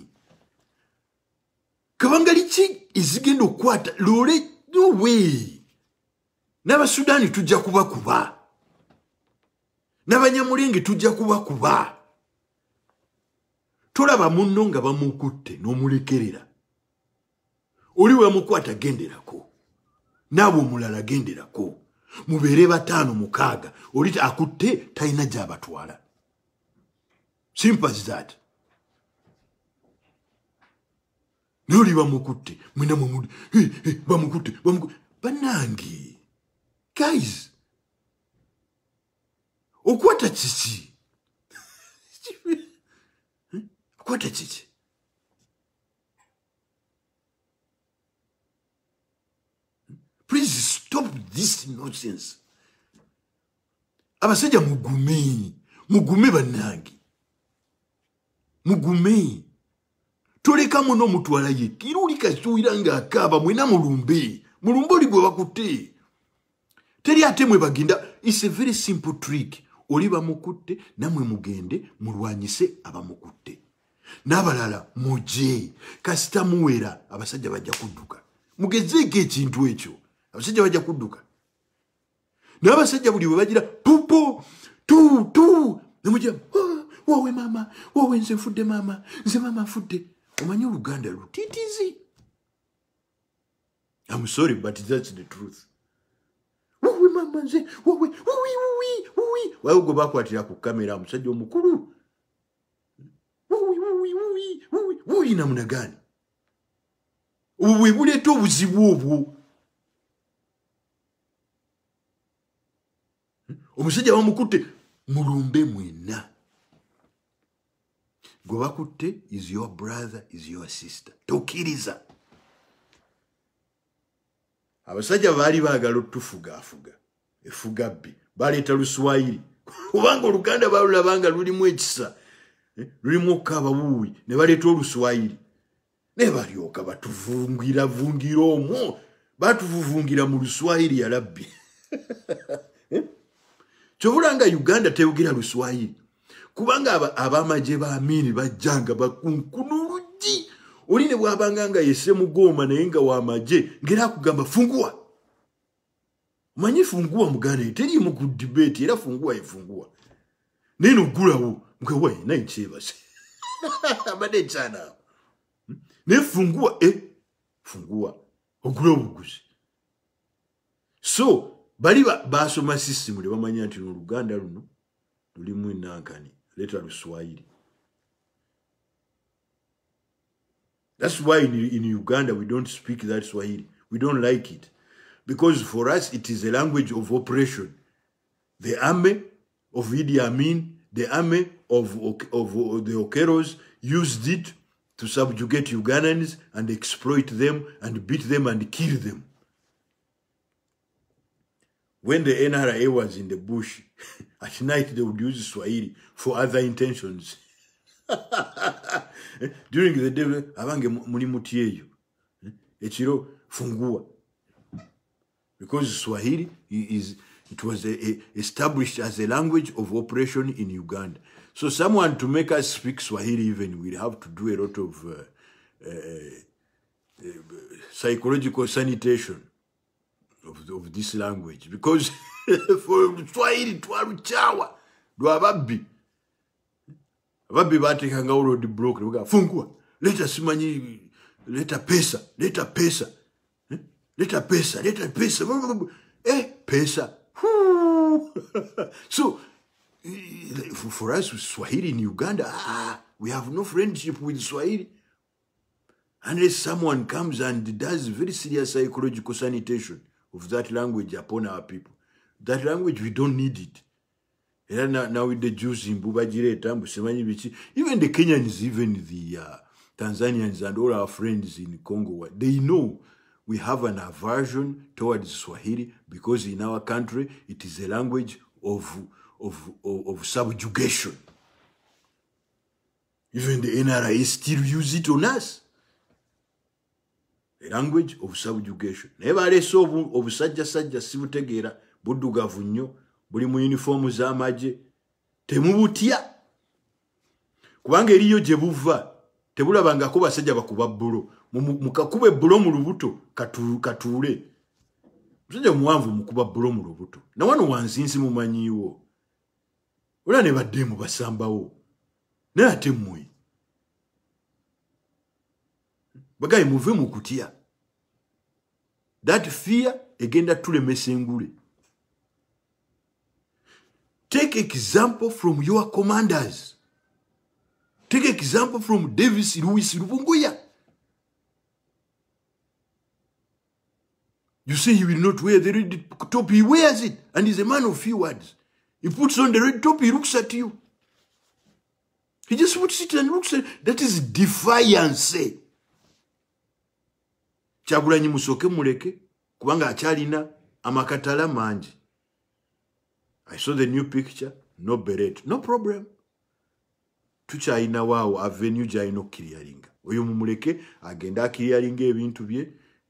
S1: kabanga liki ezigenda okukwata loole nowey n'abasudaani tujja kubakuba n'abanyamulenge tujja kubakuba tolaba munno nga bamukutte n'omulekerera oli wemukwata genderako naabwe omulala genderako mubeere bataano mukaaga oli akutte talina gyabatwala simpazizat naye oli bamukutte mwenna mwemuli bamukutte bamukutte banange guys okwata kiki okwata kiki please stop this nonsense abasajja mugume mugume bannange mugume toleka muno omutwala ye kiruli kakiwira ng'akaaba mwena mulumbe mulumbe oli gwe bakutte teri ate mwe bagenda is a very simple trick oli bamukutte namwe mugende mulwanyise abamukutte n'abalala muje kasita muwera abasajja bajja kudduka mugezeeko ekintu ekyo abasajja bajja kudduka n'abasajja buli bwe bagira pupo tu tu nemuja ah, wawe maama wawe nze nfudde maama nze maama nfudde omanyi oluganda lutitizi amsorry but thats the truth maama nze wowe wuwi wuwi wuwi waye ogwe bakwatira ku kamera omusajja omukulu wuyina munagaani obwo bwe buleeta obuzibu obwo omusajja bamukutte mulumbe mwenna gwe bakutte is your brother is your sister tokkiriza abasajja baali baagala otufugaafuga efugabbi baleeta luswayiri kubanga oluganda baalulabanga lulimu ekisa eh, lulimu okkaababuwi ne baleeta oluswayiri ne balyoka batuvungiravungira omwo baatuvuvungira mu luswayiri yalabbi eh? kyobulanga uganda teyogera luswayiri kubanga abamaje baamini bajjanga bakunkuna oluggi oli ne bwabanga nga yesemugooma naye nga wamaje ngeri akugamba funguwa manyi fungua mugane terimu ku debate era fungua ifungua nino gulawo mke wai na inchevase bade chana hmm? ne fungua e fungua ogulo buguzi so bali ba, basoma system le bamanya ntino luganda luno tulimu inankani letra luswahili That's why in, in Uganda we don't speak that Swahili. We don't like it. because for us it is a language of oppression. The army of Idi Amin, the army of, of, of the Okeros used it to subjugate Ugandans and exploit them and beat them and kill them. When the NRA was in the bush, at night they would use Swahili for other intentions. During the day, abange muri Echiro fungua because swahili is, it was a, a established as a language of operation in uganda so someone to make us speak swahili even will have to do a lot of uh, uh, uh, psychological sanitation of, of this language because for swahili twaruchawa lwavabbi vabbi vatekanga road block funguwa leta simanyi leta pesa leta pesa leta pesa, leta pesa eh, pesa so for us Swahili in Uganda, ah, we have no friendship with Swahili unless someone comes and does very serious psychological sanitation of that language upon our people. That language, we don't need it. now, with the Jews in Bubajireta, Musemanyi Bichi, even the Kenyans, even the uh, Tanzanians and all our friends in Congo, they know we have an aversion towards Swahili because in our country it is a language of, of, of, of subjugation. Even the NRI still use it on us. A language of subjugation. Never less of, of Saja Saja Sivutegera, Budu Gavunyo, Bulimu uniform Zamaje, Temubutia. Kwangeriyo Jebuva, Tebula Bangakuba Saja Bakuba Buru. mukakube bulo mu lubuto katuule musajja omuwanvu mukuba bulo mu lubuto nawano wansinsi mumanyiiwo ola ne badde mubasambawo naye ate mmwe bagayi muve mu kutya that fear egenda tulemesa engule take example from your commanders take example from davis louis rubunguya You say he will not wear the red top. He wears it. And he's a man of few words. He puts on the red top. He looks at you. He just puts it and looks at you. That is defiance. Chagulanyi musoke muleke. Kwanga achalina. Amakatala manji. I saw the new picture. No beret. No problem. Tucha ina wawo. Avenue jaino kiriaringa. Oyo mumuleke. Agenda kiriaringa. Bintu bie.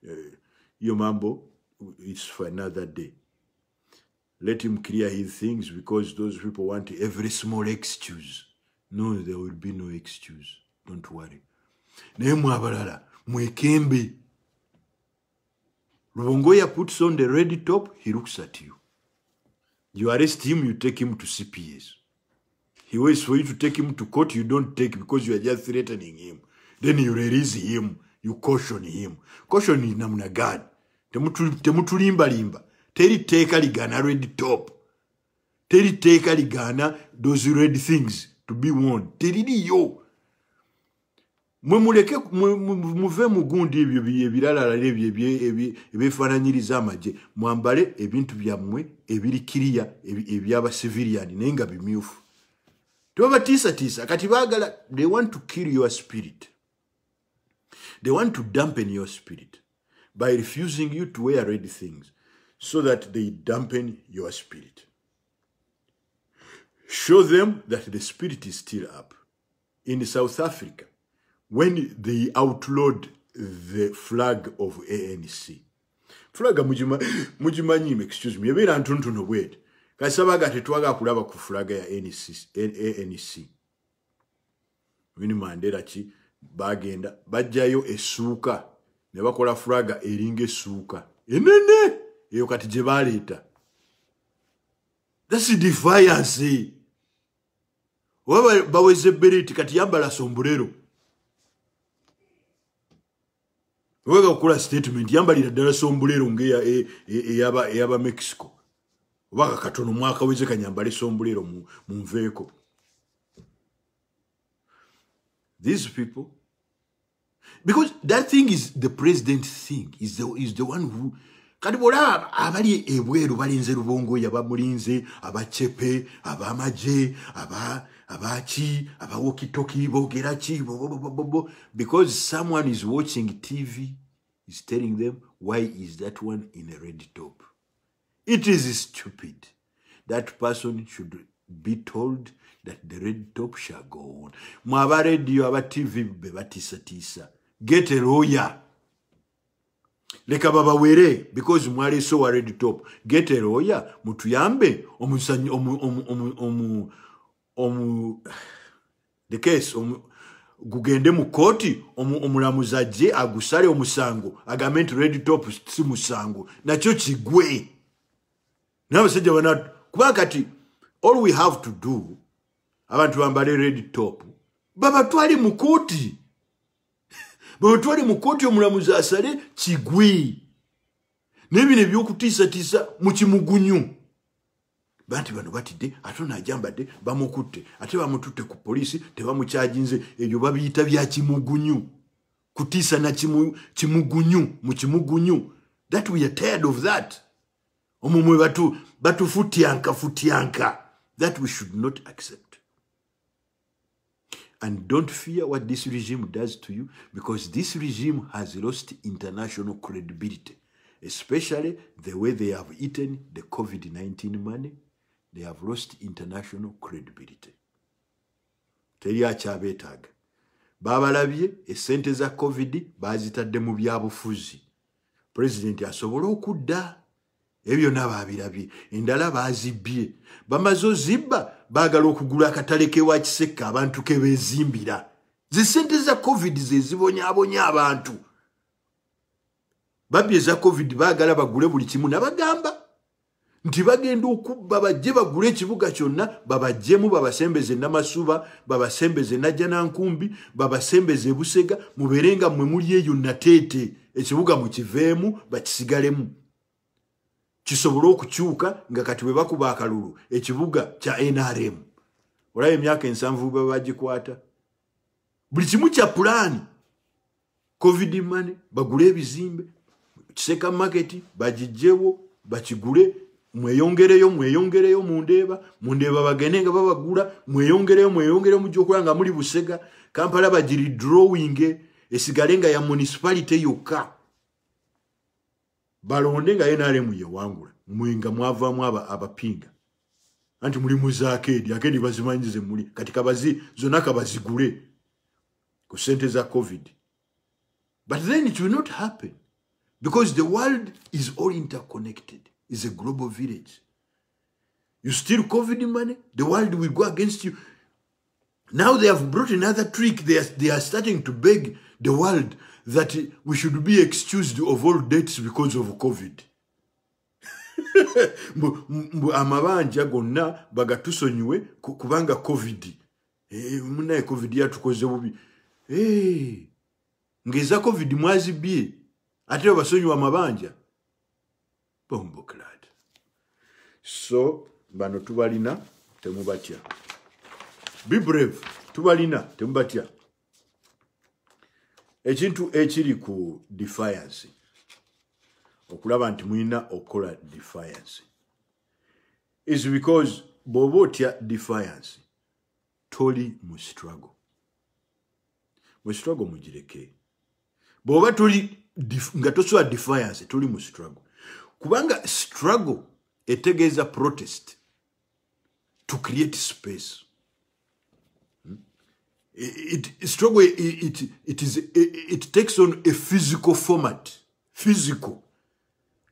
S1: Uh, eh, yo mambo. it's for another day. Let him clear his things because those people want every small excuse. No, there will be no excuse. Don't worry. naye mwe abalala mwekembe Rubongoya puts on the red top, he looks at you. You arrest him, you take him to CPS. He waits for you to take him to court, you don't take because you are just threatening him. Then you release him, you caution him. Caution is namna gani? temutulimbalimba teri teeka ligana red top teri teeka ligana those red things to be warned teririyo mwe muleke muve mugundi ebyo ebiralalala ebyebyefaananyiriza amagye mwambale ebintu byammwe ebirikiriya ebyabasivirian naye nga bimyufu tebabatiisatiisa kati baagala they want to kill your spirit they want to dampen your spirit by refusing you to wear red things, so that they dampen your spirit. Show them that the spirit is still up. In South Africa, when they outlawed the flag of ANC, fulaga mugimanyimu excuse me ebeera ntuntuno bwete kasaba ga tetwaga kulaba ku fulaga ya anc wini mandera ki bagenda bajjayo essuuka ne bakola furaga eringa esuuka enene eyo kati gye baleeta thats defiance oba baweza ebereti kati yambala sombulero owega kukola statement yambalira ddala sombulero ngeeyaba e, e, mexico oba kakatono mwaka weze kanyambala esombulero munveeko these people because that thing is the president thing is the, is the one who kati bola abali ebweru balinze rubongoyi abamulinze abacepe abamaje abaki abawokitoki bogeraki because someone is watching tv is telling them why is that one in a red top it is stupid that person should be told that the red top shall go on mwe aba rediyo aba tv bebatiisatiisa get a lawyer. Leka baba were, because mwari so already top. Get a lawyer, mutu yambe, omu, omu, omu, omu, omu, omu, the case, omu, gugende mukoti, omu, omu la muzaje, agusari, omu sangu. Agament ready top, si musangu. Na chochi gwe. Na msaje wanatu, kubakati, all we have to do, abantu ambale ready top, baba tuwali mukoti, mukoti, bwebatwale mu kkooti omulamuzi asale kigwi nebino ebyokutiisatiisa mu kimugunyu banti bano batidde ate onoajambadde bamukutte ate bamututte ku poliisi tebamukyajinze ebyo babiyita bya kimugunyu kutiisa na kimugunyu mu kimugunyu that we are tired of that omwo mwe batufutyankafutyanka that we should not accept And don't fear what this regime does to you because this regime has lost international credibility, especially the way they have eaten the COVID 19 money. They have lost international credibility. Teria chavetag. Babalabye, esente za COVID bazitadde mu byabufuzi. Pulezidenti asobole okudda. Ebyo byonna baabirabye. Endala baazibbye. Bamaze ozibba baagala okugula akatale kewa kiseka abantu kebeezimbira ze sente za covid zezibonyabonya abantu babbi eza covid baagala bagule buli kimu nabagamba nti bagenda okubba bajje bagule ekibuga kyonna babajjemu babasembeze namasuba babasembeze najja nankumbi babasembeze busega mubeere nga mwe muli eyo nateete ekibuga mukiveemu bakisigalemu kisobole okukyuka nga kati bwe bakuba akalulu ekibuga kya nrm olaba emyaka ensanvu ba bagikwata buli kimu kya pulaani covid money bagule ebizimbe kiseka maketi bagijjewo bakigule mweyongereyo mweyongereyo mundeeba mundeeba bagende nga babagula mweyongereyo mweyongereyo mujaokula nga muli busega kampala bagiri drowing esigale nga ya munisipalite yokka balonde nga ye n'alemu yewangula mwenga mwavaamu abapinga anti muli muzaakeedi akeedi bazimanyize muli kati kabazi zonna kabazigule ku sente za covid but then it will not happen because the world is all interconnected is a global village you still covid money the world will go against you now they have brought another trick they are, they are starting to beg the world that we should be excused of all debts because of COVID. Mbu amabanja gonna bagatusonywe kubanga COVID. Eh munaye COVID ya tukoze bubi. Eh ngeza COVID mwazi bi ate basonywa amabanja. Bombo clad. So bano tubalina temubatya. Be brave tubalina temubatya. ekintu ekiri ku defiance okulaba nti mulina okukola defiance is because bw'oba otya defiance toli mu struggle mustruggle mugireke bw'oba toli nga tosobola defiance toli mu struggle kubanga struggle etegeeza protest to create space it, it struggle it, it is it, it takes on a physical format physical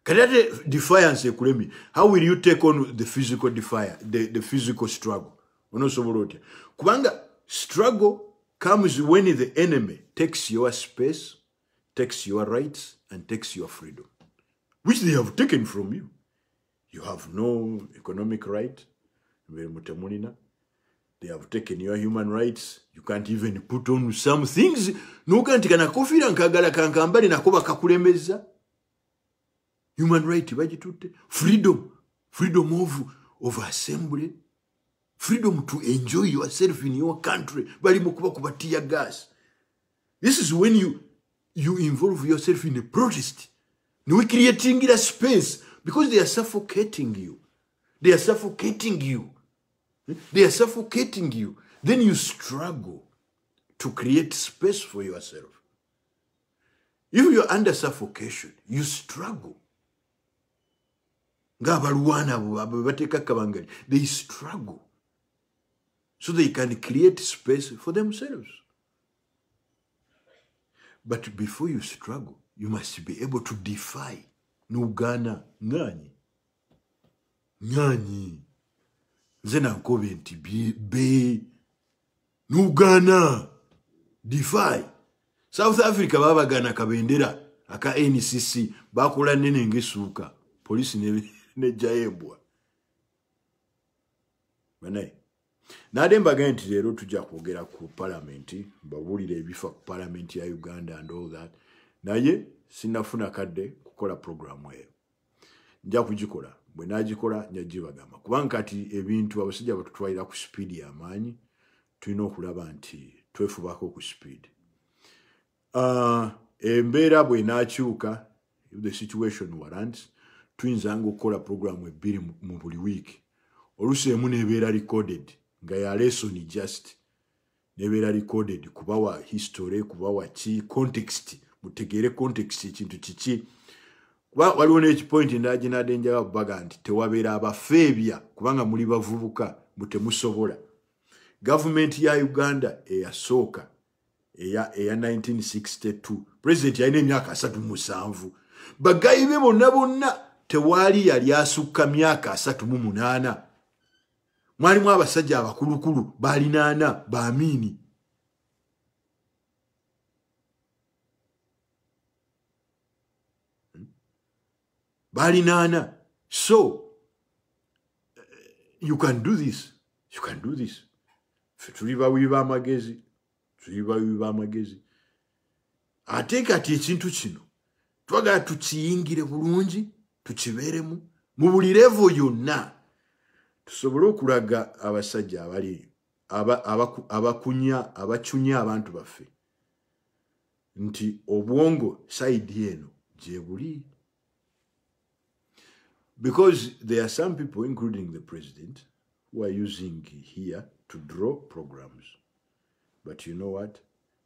S1: can that defiance ekulemi how will you take on the physical defier the, the physical struggle onosobola otya kubanga struggle comes when the enemy takes your space takes your rights and takes your freedom which they have taken from you you have no economic right mutemulina they have taken your human rights you can't even put on some things nuga nti kanakufira nkagala kankambale nako bakakulembeza human right bagitutte freedom freedom of, of assembly freedom to enjoy yourself in your country balimukuba kubatiya gas this is when you, you involve yourself in a protest newecreatingira space because they are suffocating you they are suffocating you They are suffocating you. Then you struggle to create space for yourself. If you're under suffocation, you struggle. They struggle so they can create space for themselves. But before you struggle, you must be able to defy. Nugana, nani, nani. nze nankobe nti b nugana defi south africa babagana kabendera aka ncc bakola nene ngaesuuka polisi nejayembwa ne nade mbagae nti leero tujja kwogera ku palamenti mbabuulira ebifa ku palamenti ya uganda and all that naye sinafuna kadde kukola programu eyo nja kugikola bwe nagikola njajibagamba kubanga kati ebintu abasajja batutwalira ku speedi yamaanyi tulina okulaba nti twefubako ku speedi ah, embeera bwenakyuka the situation warrants tuyinzanga okukola programu ebbiri mu buli wiiki oluusi emu nebeera recorded nga ya lesson just nebeera recorded kubawa history kubawa ki context mutegeere context ekintu kiki kuba waliwo n'ekipointi endala gyenadde njaba kubaga nti tewabeera abafeebya kubanga muli bavubuka mutemusobola gavumenti ya uganda eyasooka eya 1962 pulezidenti yalina emyaka 37 bagayi be bonna bonna tewaali yali asukka myaka 38 mwalimu abasajja abakulukulu balinaana baamiini balinaana so eh, you can do this you can do this fe tuli bawibi bamagezi tuli bawibi bamagezi ate kati ekintu kino twagala tukiyingire bulungi tukiberemu mu buli revo yonna tusobole okulaga abasajja abali abakunya abacunya abantu baffe nti obwongo saidi eno gyebuli Because there are some people, including the president, who are using here to draw programs. But you know what?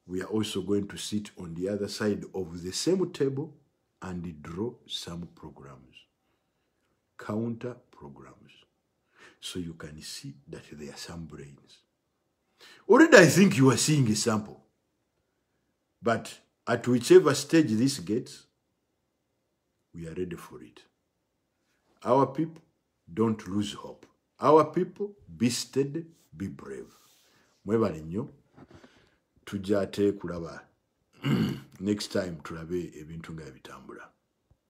S1: We are also going to sit on the other side of the same table and draw some programs, counter programs. So you can see that there are some brains. Already I think you are seeing a sample. But at whichever stage this gets, we are ready for it. our people, don't lose hope. Our people, be steady, be brave. Mwebali nyo, tujate kulaba. Next time, tulabe, ebintu nga ebitambula.